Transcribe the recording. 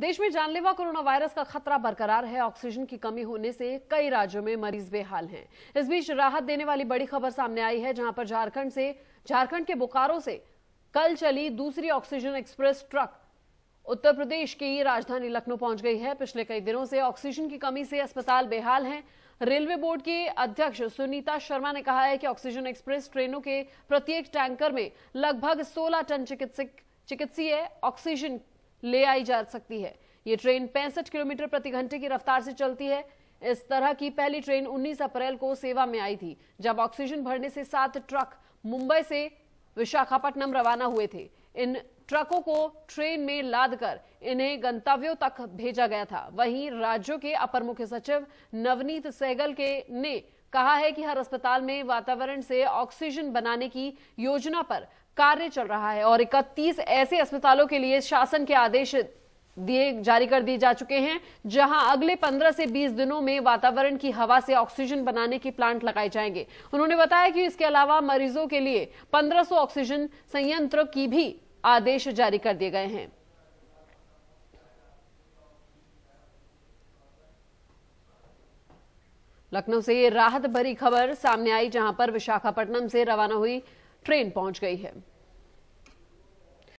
देश में जानलेवा कोरोना वायरस का खतरा बरकरार है ऑक्सीजन की कमी होने से कई राज्यों में मरीज बेहाल हैं इस बीच राहत देने वाली बड़ी खबर सामने आई है जहां पर झारखंड से झारखंड के बोकारो से कल चली दूसरी oxygen express truck Uttar Pradesh की राजधानी लखनऊ पहुंच गई है पिछले कई दिनों से ऑक्सीजन की कमी से अस्पताल बेहाल हैं रेलवे बोर्ड के अध्यक्ष सुनीता शर्मा ने कहा है कि ऑक्सीजन एक्सप्रेस ट्रेनों के प्रत्येक टैंकर में लगभग 16 टन चिकित्सक चिकित्सीय ऑक्सीजन ले आई जा सकती है ये ट्रेन पैंसठ किलोमीटर प्रति घंटे की रफ्तार से चलती है इस तरह की पहली ट्रेन 19 अप्रैल को सेवा में आई थी जब ऑक्सीजन भरने से सात ट्रक मुंबई से विशाखापट्टनम रवाना हुए थे इन ट्रकों को ट्रेन में लादकर इन्हें गंतव्यों तक भेजा गया था वहीं राज्यों के अपर मुख्य सचिव नवनीत सहगल के ने कहा है कि हर अस्पताल में वातावरण से ऑक्सीजन बनाने की योजना पर कार्य चल रहा है और 31 ऐसे अस्पतालों के लिए शासन के आदेश दिए जारी कर दिए जा चुके हैं जहां अगले 15 से 20 दिनों में वातावरण की हवा से ऑक्सीजन बनाने के प्लांट लगाए जाएंगे उन्होंने बताया कि इसके अलावा मरीजों के लिए 1500 ऑक्सीजन संयंत्र की भी आदेश जारी कर दिए गए हैं लखनऊ से ये राहत भरी खबर सामने आई जहां पर विशाखापट्टनम से रवाना हुई ट्रेन पहुंच गई है